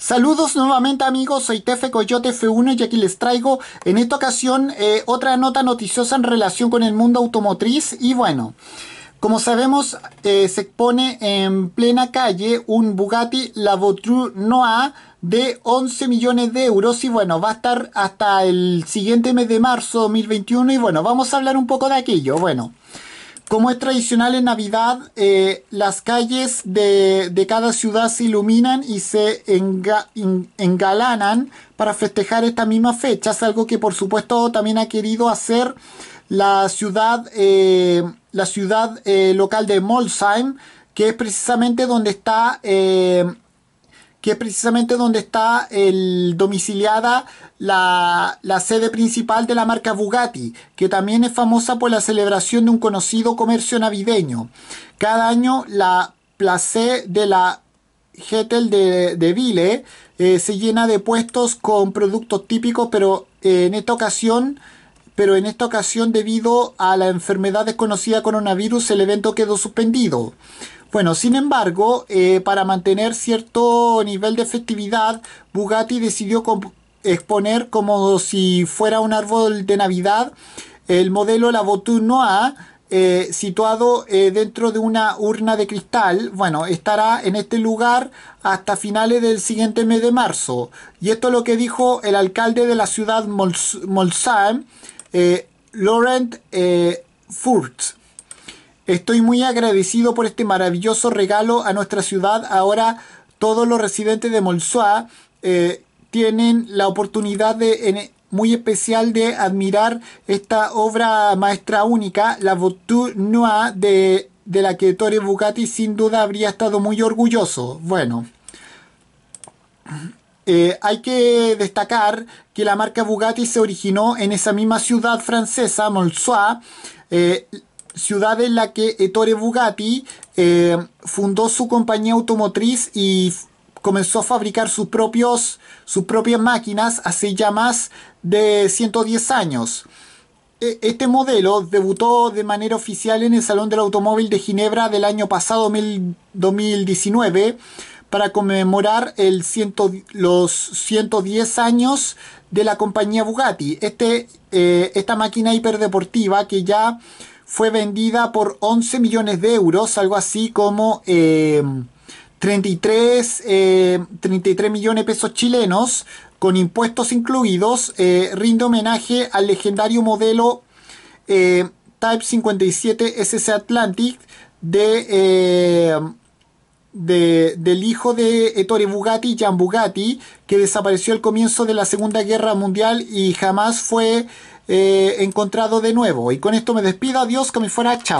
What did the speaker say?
Saludos nuevamente amigos, soy Tefe Coyote F1 y aquí les traigo en esta ocasión eh, otra nota noticiosa en relación con el mundo automotriz y bueno, como sabemos eh, se expone en plena calle un Bugatti Voiture Noa de 11 millones de euros y bueno, va a estar hasta el siguiente mes de marzo 2021 y bueno, vamos a hablar un poco de aquello, bueno como es tradicional en Navidad, eh, las calles de, cada ciudad se iluminan y se engalanan para festejar esta misma fecha. Es algo que por supuesto también ha querido hacer la ciudad, eh, la ciudad eh, local de Molsheim, que es precisamente donde está que es precisamente donde está el, domiciliada la, sede principal de la marca Bugatti, que también es famosa por la celebración de un conocido comercio navideño. Cada año la place de la Getel de, de Ville eh, se llena de puestos con productos típicos, pero eh, en esta ocasión pero en esta ocasión debido a la enfermedad desconocida coronavirus el evento quedó suspendido. Bueno, sin embargo, eh, para mantener cierto nivel de efectividad, Bugatti decidió exponer como si fuera un árbol de Navidad el modelo La Voiture Noire, eh, situado eh, dentro de una urna de cristal. Bueno, estará en este lugar hasta finales del siguiente mes de marzo. Y esto es lo que dijo el alcalde de la ciudad Molsheim, Laurent Furtz. Estoy muy agradecido por este maravilloso regalo a nuestra ciudad. Ahora todos los residentes de Molsoa eh, tienen la oportunidad de, muy especial de admirar esta obra maestra única, la voiture Noa, de, la que Tore Bugatti sin duda habría estado muy orgulloso. Bueno. Eh, hay que destacar que la marca Bugatti se originó en esa misma ciudad francesa, Molsois, eh, ciudad en la que Ettore Bugatti eh, fundó su compañía automotriz y comenzó a fabricar sus, propios, sus propias máquinas hace ya más de 110 años. E, este modelo debutó de manera oficial en el Salón del Automóvil de Ginebra del año pasado, 2019, para conmemorar el los 110 años de la compañía Bugatti. Este, eh, esta máquina hiperdeportiva que ya fue vendida por 11 millones de euros, algo así como 33, eh, eh, millones de pesos chilenos, con impuestos incluidos, eh, rinde homenaje al legendario modelo Type 57 SS Atlantic de... del hijo de Ettore Bugatti, Jean Bugatti, que desapareció al comienzo de la Segunda Guerra Mundial y jamás fue eh, encontrado de nuevo. Y con esto me despido, adiós, que me fuera, chao.